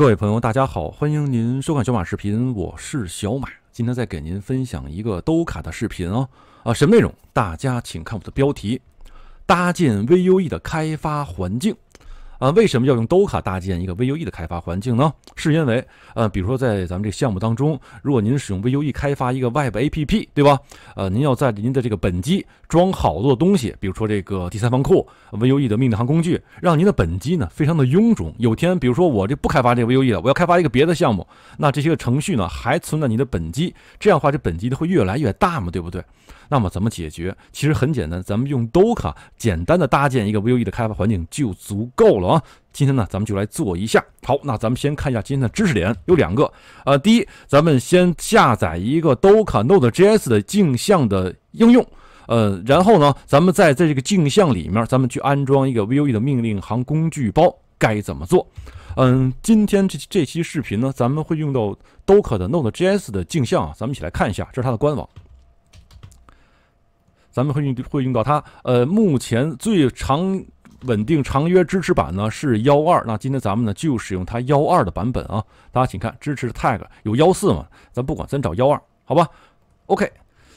各位朋友，大家好，欢迎您收看小马视频，我是小马，今天再给您分享一个都卡的视频哦。啊，什么内容？大家请看我的标题：搭建 Vue 的开发环境。啊，为什么要用 Doka 搭建一个 Vue 的开发环境呢？是因为，呃，比如说在咱们这项目当中，如果您使用 Vue 开发一个 Web APP，对吧？呃，您要在您的这个本机装好多东西，比如说这个第三方库、Vue 的命令行工具，让您的本机呢非常的臃肿。有天，比如说我这不开发这个 Vue 了，我要开发一个别的项目，那这些个程序呢还存在你的本机，这样话这本机的会越来越大嘛，对不对？那么怎么解决？其实很简单，咱们用 Doka 简单的搭建一个 Vue 的开发环境就足够了。啊，今天呢，咱们就来做一下。好，那咱们先看一下今天的知识点有两个。呃，第一，咱们先下载一个 Doka Node.js 的镜像的应用。呃，然后呢，咱们再在这个镜像里面，咱们去安装一个 Vue 的命令行工具包，该怎么做？嗯，今天这这期视频呢，咱们会用到 Doka 的 Node.js 的镜像啊，咱们一起来看一下，这是它的官网。咱们会用会用到它。呃，目前最长。稳定长约支持版呢是幺二，那今天咱们呢就使用它幺二的版本啊。大家请看支持的 tag 有幺四嘛，咱不管，咱找幺二，好吧？OK，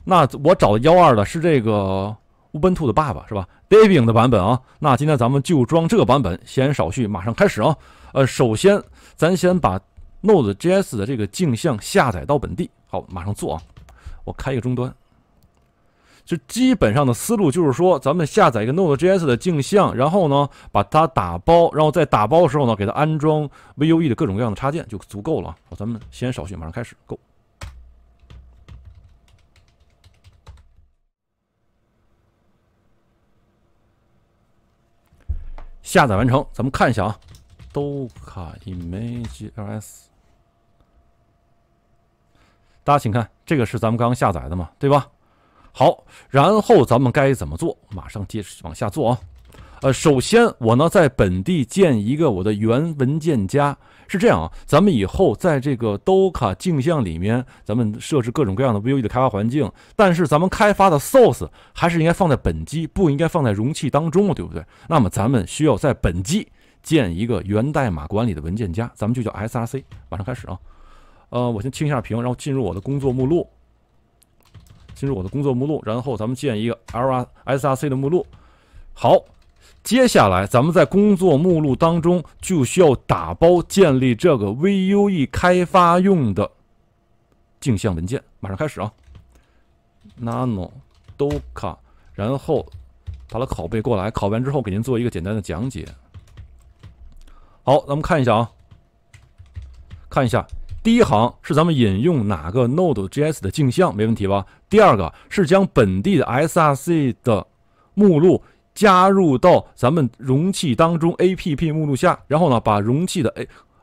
那我找幺二的是这个 Ubuntu 的爸爸是吧 d a v i n g 的版本啊。那今天咱们就装这个版本，闲言少叙，马上开始啊。呃，首先咱先把 Node.js 的这个镜像下载到本地，好，马上做啊。我开一个终端。就基本上的思路就是说，咱们下载一个 Node.js 的镜像，然后呢，把它打包，然后在打包的时候呢，给它安装 Vue 的各种各样的插件就足够了。好，咱们先稍许，马上开始。Go，下载完成，咱们看一下啊，Docker Image JS。大家请看，这个是咱们刚下载的嘛，对吧？好，然后咱们该怎么做？马上接着往下做啊！呃，首先我呢在本地建一个我的原文件夹，是这样啊。咱们以后在这个 d o c k a 镜像里面，咱们设置各种各样的 Vue 的开发环境，但是咱们开发的 Source 还是应该放在本机，不应该放在容器当中，对不对？那么咱们需要在本机建一个源代码管理的文件夹，咱们就叫 SRC。马上开始啊！呃，我先清一下屏，然后进入我的工作目录。进入我的工作目录，然后咱们建一个 l R s r c 的目录。好，接下来咱们在工作目录当中就需要打包建立这个 Vue 开发用的镜像文件。马上开始啊，nano d o k a 然后把它拷贝过来，拷完之后给您做一个简单的讲解。好，咱们看一下啊，看一下。第一行是咱们引用哪个 node.js 的镜像，没问题吧？第二个是将本地的 src 的目录加入到咱们容器当中 app 目录下，然后呢，把容器的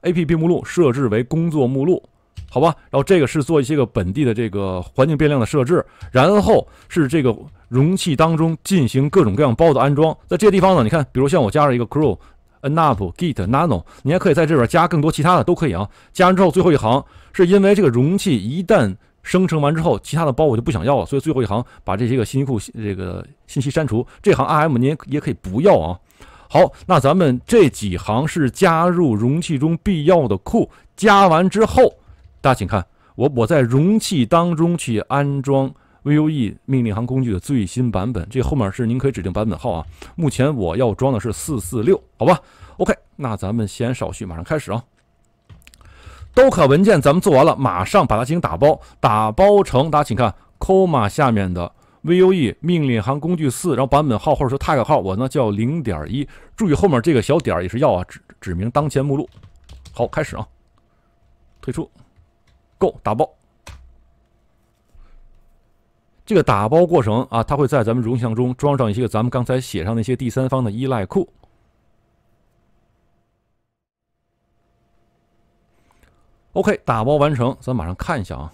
a app 目录设置为工作目录，好吧？然后这个是做一些个本地的这个环境变量的设置，然后是这个容器当中进行各种各样包的安装。在这地方呢，你看，比如像我加上一个 c r r w e nup git nano，你还可以在这边加更多其他的都可以啊。加完之后最后一行是因为这个容器一旦生成完之后，其他的包我就不想要了，所以最后一行把这些个信息库这个信息删除。这行 rm 您也可以不要啊。好，那咱们这几行是加入容器中必要的库。加完之后，大家请看我，我在容器当中去安装。Vue 命令行工具的最新版本，这后面是您可以指定版本号啊。目前我要装的是四四六，好吧？OK，那咱们先稍叙，马上开始啊。docker 文件咱们做完了，马上把它进行打包，打包成大家请看 com a 下面的 Vue 命令行工具四，然后版本号或者说 tag 号，我呢叫零点一。注意后面这个小点也是要啊，指指明当前目录。好，开始啊，退出，go 打包。这个打包过程啊，它会在咱们容像中装上一些咱们刚才写上那些第三方的依赖库。OK，打包完成，咱马上看一下啊，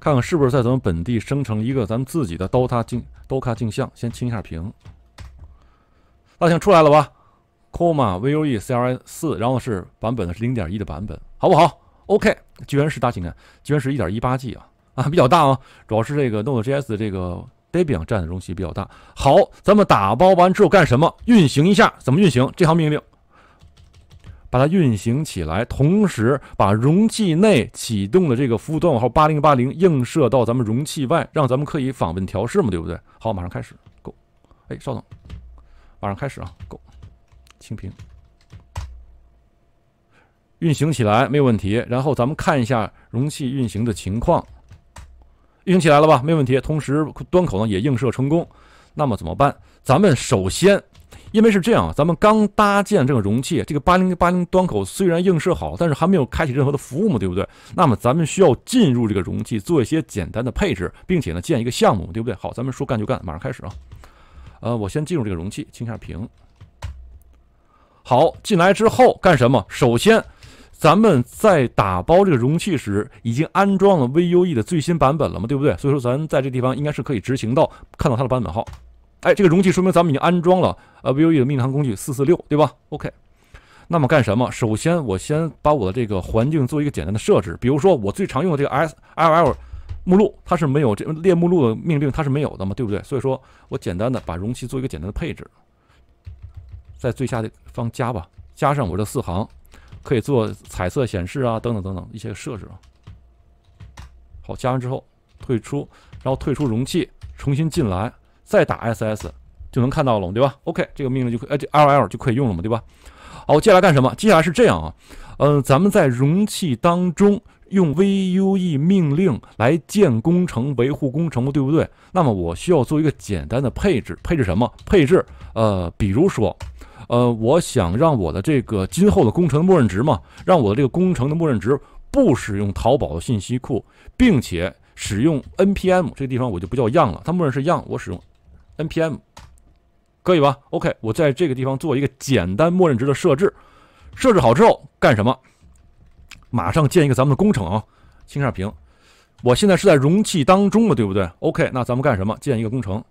看看是不是在咱们本地生成一个咱们自己的 d o t a 镜 d o t a 镜像。先清一下屏，大象出来了吧？Comma Vue CLI 四，然后是版本的是零点一的版本，好不好？OK，居然是大屏啊，居然是一点一八 G 啊。啊，比较大啊，主要是这个 Node.js 这个 Debian 占的容器比较大。好，咱们打包完之后干什么？运行一下，怎么运行？这行命令，把它运行起来，同时把容器内启动的这个服务端口号8080映射到咱们容器外，让咱们可以访问调试嘛，对不对？好，马上开始。g o 哎，稍等，马上开始啊。g o 清屏，运行起来没有问题。然后咱们看一下容器运行的情况。运行起来了吧？没问题。同时，端口呢也映射成功。那么怎么办？咱们首先，因为是这样，咱们刚搭建这个容器，这个8080端口虽然映射好，但是还没有开启任何的服务嘛，对不对？那么咱们需要进入这个容器，做一些简单的配置，并且呢建一个项目，对不对？好，咱们说干就干，马上开始啊！呃，我先进入这个容器，清下屏。好，进来之后干什么？首先。咱们在打包这个容器时，已经安装了 Vue 的最新版本了嘛，对不对？所以说咱在这地方应该是可以执行到看到它的版本号。哎，这个容器说明咱们已经安装了呃 Vue 的命令行工具四四六，对吧？OK，那么干什么？首先我先把我的这个环境做一个简单的设置，比如说我最常用的这个 S L L 目录，它是没有这列目录的命令，它是没有的嘛，对不对？所以说，我简单的把容器做一个简单的配置，在最下的方加吧，加上我这四行。可以做彩色显示啊，等等等等一些设置啊。好，加完之后退出，然后退出容器，重新进来，再打 ss 就能看到了对吧？OK，这个命令就可，以，哎，这 ll 就可以用了嘛，对吧？好，接下来干什么？接下来是这样啊，嗯，咱们在容器当中用 vue 命令来建工程、维护工程，对不对？那么我需要做一个简单的配置，配置什么？配置呃，比如说。呃，我想让我的这个今后的工程默认值嘛，让我的这个工程的默认值不使用淘宝的信息库，并且使用 NPM 这个地方我就不叫样了，它默认是样，我使用 NPM 可以吧？OK，我在这个地方做一个简单默认值的设置，设置好之后干什么？马上建一个咱们的工程啊！一下屏，我现在是在容器当中了，对不对？OK，那咱们干什么？建一个工程，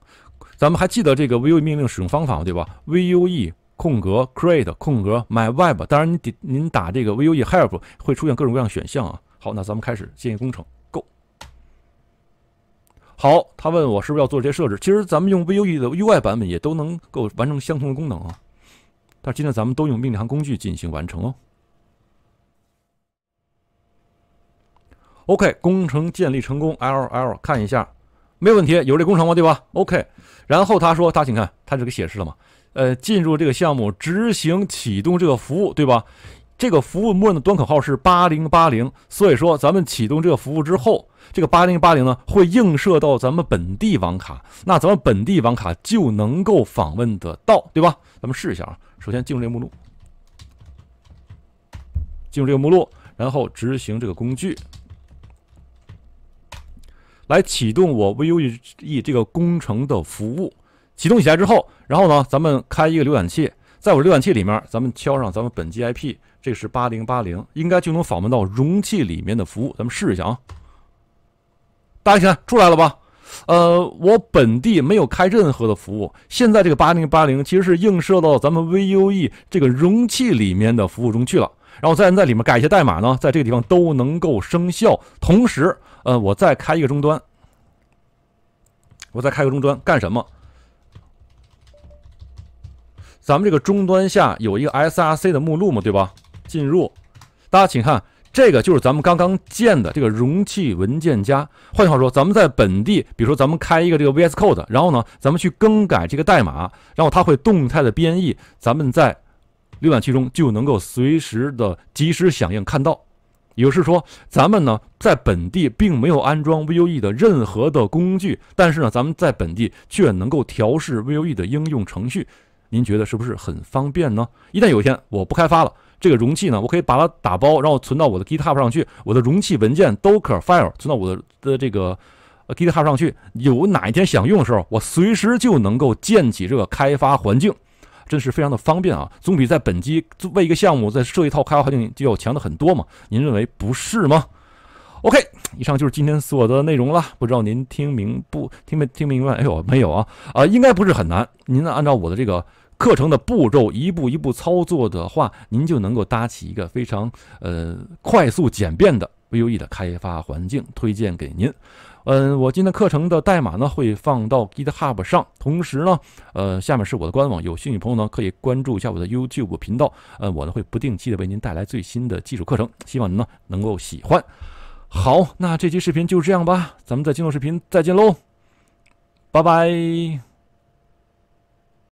咱们还记得这个 vue 命令使用方法吗？对吧？vue 空格 create 空格 my web，当然你得您打这个 Vue help 会出现各种各样选项啊。好，那咱们开始建议工程，Go。好，他问我是不是要做这些设置？其实咱们用 Vue 的 UI 版本也都能够完成相同的功能啊。但是今天咱们都用命令行工具进行完成哦。OK，工程建立成功，LL，看一下，没有问题，有这工程吗？对吧？OK，然后他说，他请看，他这个显示了吗？呃，进入这个项目，执行启动这个服务，对吧？这个服务默认的端口号是八零八零，所以说咱们启动这个服务之后，这个八零八零呢会映射到咱们本地网卡，那咱们本地网卡就能够访问得到，对吧？咱们试一下啊，首先进入这个目录，进入这个目录，然后执行这个工具，来启动我 Vue E 这个工程的服务。启动起来之后，然后呢，咱们开一个浏览器，在我浏览器里面，咱们敲上咱们本机 IP，这是八零八零，应该就能访问到容器里面的服务。咱们试一下啊，大家看出来了吧？呃，我本地没有开任何的服务，现在这个八零八零其实是映射到咱们 Vue 这个容器里面的服务中去了。然后，再在里面改一些代码呢，在这个地方都能够生效。同时，呃，我再开一个终端，我再开个终端干什么？咱们这个终端下有一个 src 的目录嘛，对吧？进入，大家请看，这个就是咱们刚刚建的这个容器文件夹。换句话说，咱们在本地，比如说咱们开一个这个 VS Code，然后呢，咱们去更改这个代码，然后它会动态的编译，咱们在浏览器中就能够随时的及时响应看到。也就是说，咱们呢在本地并没有安装 Vue 的任何的工具，但是呢，咱们在本地却能够调试 Vue 的应用程序。您觉得是不是很方便呢？一旦有一天我不开发了，这个容器呢，我可以把它打包，然后存到我的 GitHub 上去。我的容器文件 Dockerfile 存到我的的这个 GitHub 上去。有哪一天想用的时候，我随时就能够建起这个开发环境，真是非常的方便啊！总比在本机为一个项目再设一套开发环境就要强的很多嘛？您认为不是吗？OK，以上就是今天所有的内容了。不知道您听明不听没听明白？哎呦，没有啊啊，应该不是很难。您呢，按照我的这个课程的步骤一步一步操作的话，您就能够搭起一个非常呃快速简便的 Vue 的开发环境。推荐给您。嗯，我今天课程的代码呢会放到 GitHub 上，同时呢，呃，下面是我的官网，有兴趣朋友呢可以关注一下我的 YouTube 频道。呃，我呢会不定期的为您带来最新的技术课程，希望您呢能够喜欢。好，那这期视频就这样吧，咱们在今后视频再见喽，拜拜。